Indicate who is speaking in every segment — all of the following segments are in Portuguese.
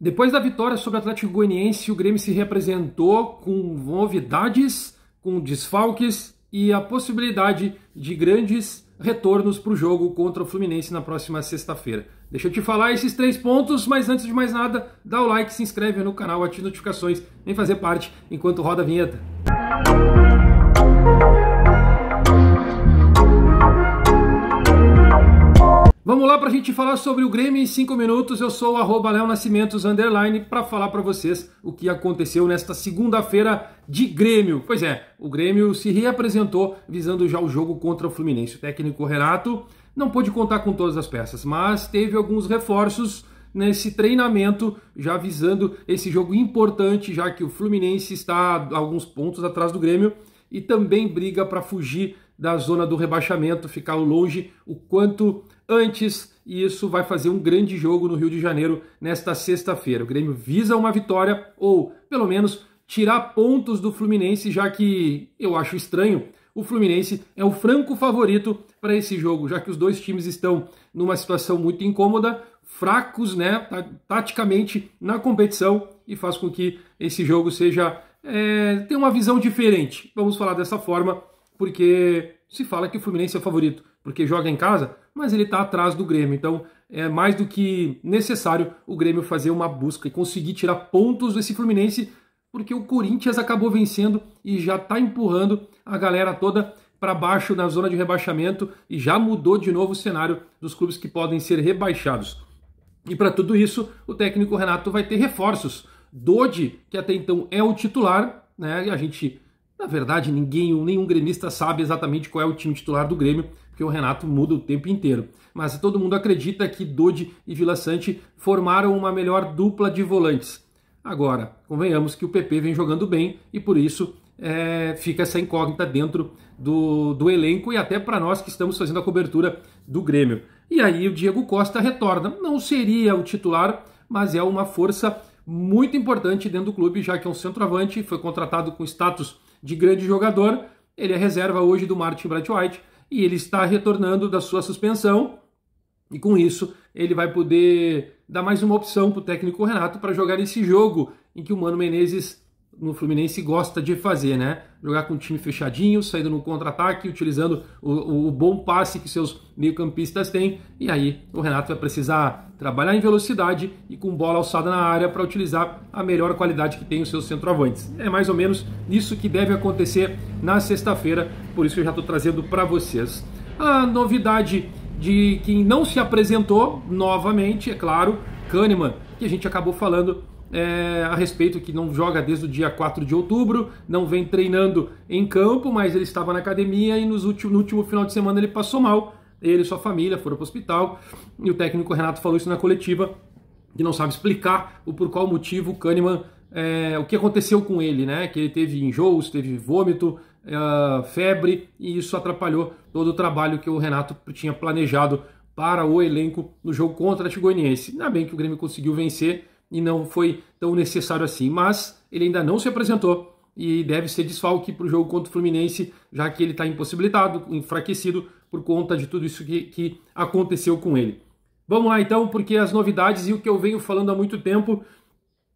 Speaker 1: Depois da vitória sobre o Atlético Goianiense, o Grêmio se reapresentou com novidades, com desfalques e a possibilidade de grandes retornos para o jogo contra o Fluminense na próxima sexta-feira. Deixa eu te falar esses três pontos, mas antes de mais nada, dá o like, se inscreve no canal, ative notificações, vem fazer parte enquanto roda a vinheta. Música Vamos lá para a gente falar sobre o Grêmio em 5 minutos. Eu sou o arroba Léo Nascimentos, underline, para falar para vocês o que aconteceu nesta segunda-feira de Grêmio. Pois é, o Grêmio se reapresentou visando já o jogo contra o Fluminense. O técnico Renato não pôde contar com todas as peças, mas teve alguns reforços nesse treinamento, já visando esse jogo importante, já que o Fluminense está alguns pontos atrás do Grêmio e também briga para fugir da zona do rebaixamento, ficar longe o quanto antes, e isso vai fazer um grande jogo no Rio de Janeiro nesta sexta-feira. O Grêmio visa uma vitória ou, pelo menos, tirar pontos do Fluminense, já que eu acho estranho. O Fluminense é o franco favorito para esse jogo, já que os dois times estão numa situação muito incômoda, fracos, né, taticamente na competição e faz com que esse jogo seja é, tem uma visão diferente. Vamos falar dessa forma, porque se fala que o Fluminense é o favorito, porque joga em casa, mas ele está atrás do Grêmio. Então é mais do que necessário o Grêmio fazer uma busca e conseguir tirar pontos desse Fluminense, porque o Corinthians acabou vencendo e já está empurrando a galera toda para baixo na zona de rebaixamento e já mudou de novo o cenário dos clubes que podem ser rebaixados. E para tudo isso, o técnico Renato vai ter reforços Dodi, que até então é o titular, né? E a gente, na verdade, ninguém, nenhum gremista sabe exatamente qual é o time titular do Grêmio, porque o Renato muda o tempo inteiro. Mas todo mundo acredita que Dodi e Vila Sante formaram uma melhor dupla de volantes. Agora, convenhamos que o PP vem jogando bem e por isso é, fica essa incógnita dentro do, do elenco e até para nós que estamos fazendo a cobertura do Grêmio. E aí o Diego Costa retorna. Não seria o titular, mas é uma força muito importante dentro do clube, já que é um centroavante, foi contratado com status de grande jogador. Ele é reserva hoje do Martin Bright White e ele está retornando da sua suspensão. E com isso, ele vai poder dar mais uma opção para o técnico Renato para jogar esse jogo em que o Mano Menezes no Fluminense gosta de fazer, né? Jogar com o time fechadinho, saindo no contra-ataque, utilizando o, o, bom passe que seus meio-campistas têm. E aí o Renato vai precisar trabalhar em velocidade e com bola alçada na área para utilizar a melhor qualidade que tem os seus centroavantes. É mais ou menos isso que deve acontecer na sexta-feira, por isso que eu já estou trazendo para vocês. A novidade de quem não se apresentou, novamente, é claro, Kahneman, que a gente acabou falando é, a respeito que não joga desde o dia 4 de outubro, não vem treinando em campo, mas ele estava na academia e nos últimos, no último final de semana ele passou mal. Ele e sua família foram para o hospital e o técnico Renato falou isso na coletiva, que não sabe explicar o por qual motivo o Kahneman, é, o que aconteceu com ele, né? Que ele teve enjoos, teve vômito, é, febre e isso atrapalhou todo o trabalho que o Renato tinha planejado para o elenco no jogo contra o Goianiense. Ainda bem que o Grêmio conseguiu vencer, e não foi tão necessário assim. Mas ele ainda não se apresentou e deve ser desfalque para o jogo contra o Fluminense, já que ele está impossibilitado, enfraquecido por conta de tudo isso que, que aconteceu com ele. Vamos lá então, porque as novidades e o que eu venho falando há muito tempo,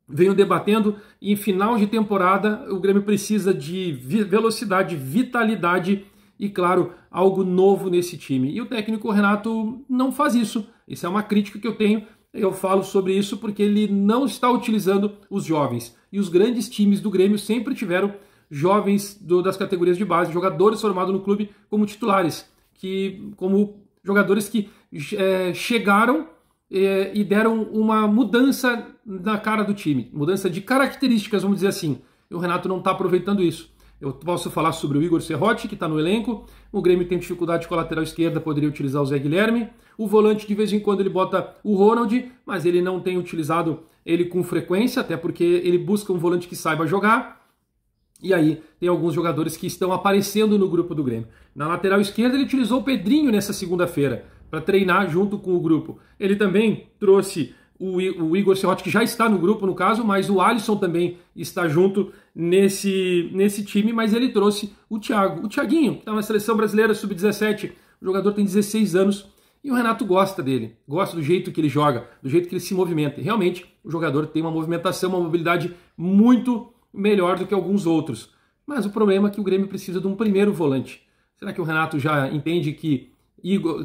Speaker 1: venho debatendo, em final de temporada o Grêmio precisa de velocidade, vitalidade e, claro, algo novo nesse time. E o técnico Renato não faz isso. Isso é uma crítica que eu tenho eu falo sobre isso porque ele não está utilizando os jovens. E os grandes times do Grêmio sempre tiveram jovens do, das categorias de base, jogadores formados no clube como titulares, que como jogadores que é, chegaram é, e deram uma mudança na cara do time, mudança de características, vamos dizer assim. E o Renato não está aproveitando isso. Eu posso falar sobre o Igor Serrotti, que está no elenco. O Grêmio tem dificuldade com a lateral esquerda, poderia utilizar o Zé Guilherme. O volante, de vez em quando, ele bota o Ronald, mas ele não tem utilizado ele com frequência, até porque ele busca um volante que saiba jogar. E aí tem alguns jogadores que estão aparecendo no grupo do Grêmio. Na lateral esquerda ele utilizou o Pedrinho nessa segunda-feira para treinar junto com o grupo. Ele também trouxe o, Igor Serrotti, que já está no grupo no caso, mas o Alisson também está junto nesse, nesse time, mas ele trouxe o Thiago. O Thiaguinho, que está na seleção brasileira sub-17, o jogador tem 16 anos e o Renato gosta dele, gosta do jeito que ele joga, do jeito que ele se movimenta. E realmente, o jogador tem uma movimentação, uma mobilidade muito melhor do que alguns outros. Mas o problema é que o Grêmio precisa de um primeiro volante. Será que o Renato já entende que,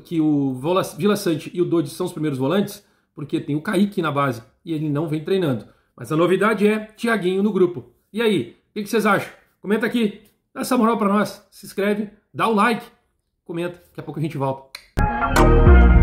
Speaker 1: que o Vila Sante e o Dodge são os primeiros volantes? Porque tem o Kaique na base e ele não vem treinando. Mas a novidade é Thiaguinho no grupo. E aí, o que, vocês acham? Comenta aqui, dá essa moral para nós, se inscreve, dá o like, comenta, daqui a pouco a gente volta.